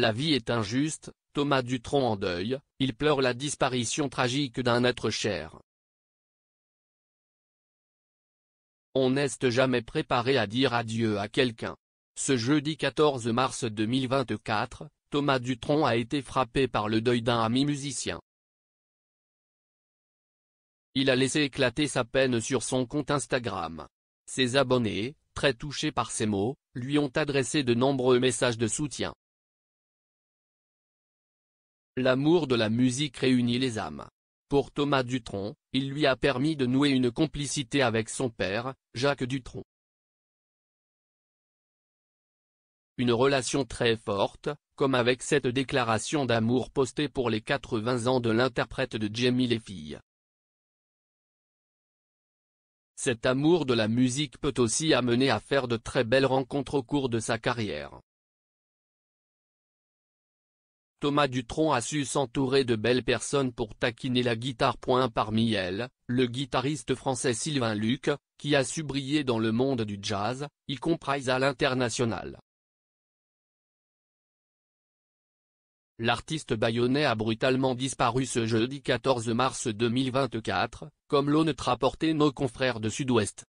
La vie est injuste, Thomas Dutronc en deuil, il pleure la disparition tragique d'un être cher. On n'est jamais préparé à dire adieu à quelqu'un. Ce jeudi 14 mars 2024, Thomas Dutronc a été frappé par le deuil d'un ami musicien. Il a laissé éclater sa peine sur son compte Instagram. Ses abonnés, très touchés par ses mots, lui ont adressé de nombreux messages de soutien. L'amour de la musique réunit les âmes. Pour Thomas Dutronc, il lui a permis de nouer une complicité avec son père, Jacques Dutronc. Une relation très forte, comme avec cette déclaration d'amour postée pour les 80 ans de l'interprète de Jamie Les Filles. Cet amour de la musique peut aussi amener à faire de très belles rencontres au cours de sa carrière. Thomas Dutronc a su s'entourer de belles personnes pour taquiner la guitare. Parmi elles, le guitariste français Sylvain Luc, qui a su briller dans le monde du jazz, y compris à l'international. L'artiste bayonnais a brutalement disparu ce jeudi 14 mars 2024, comme l'ont rapporté nos confrères de Sud-Ouest.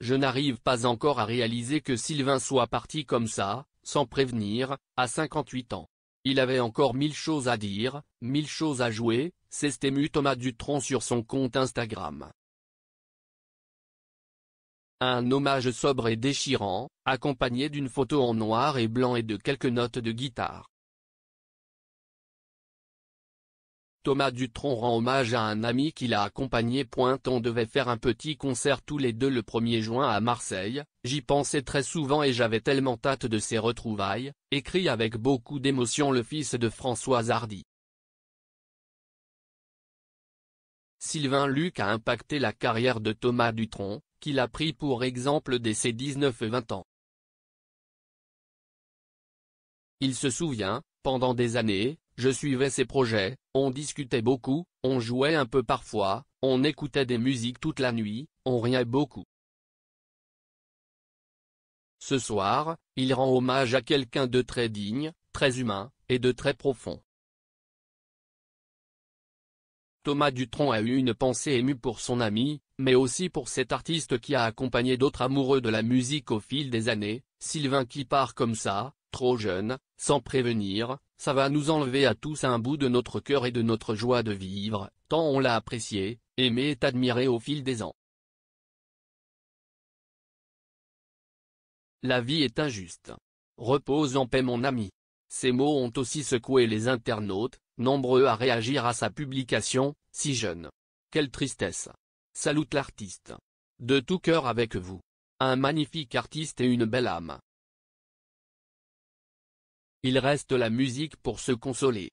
Je n'arrive pas encore à réaliser que Sylvain soit parti comme ça, sans prévenir, à 58 ans. Il avait encore mille choses à dire, mille choses à jouer, s'est ému Thomas Dutronc sur son compte Instagram. Un hommage sobre et déchirant, accompagné d'une photo en noir et blanc et de quelques notes de guitare. Thomas Dutronc rend hommage à un ami qui l'a accompagné. On devait faire un petit concert tous les deux le 1er juin à Marseille, j'y pensais très souvent et j'avais tellement hâte de ces retrouvailles, écrit avec beaucoup d'émotion le fils de François Hardy. Sylvain Luc a impacté la carrière de Thomas Dutronc, qu'il a pris pour exemple dès ses 19-20 ans. Il se souvient, pendant des années, je suivais ses projets, on discutait beaucoup, on jouait un peu parfois, on écoutait des musiques toute la nuit, on riait beaucoup. Ce soir, il rend hommage à quelqu'un de très digne, très humain, et de très profond. Thomas Dutronc a eu une pensée émue pour son ami, mais aussi pour cet artiste qui a accompagné d'autres amoureux de la musique au fil des années, Sylvain qui part comme ça, trop jeune, sans prévenir, ça va nous enlever à tous un bout de notre cœur et de notre joie de vivre, tant on l'a apprécié, aimé et admiré au fil des ans. La vie est injuste. Repose en paix mon ami. Ces mots ont aussi secoué les internautes, nombreux à réagir à sa publication, si jeune. Quelle tristesse. Salute l'artiste. De tout cœur avec vous. Un magnifique artiste et une belle âme il reste la musique pour se consoler.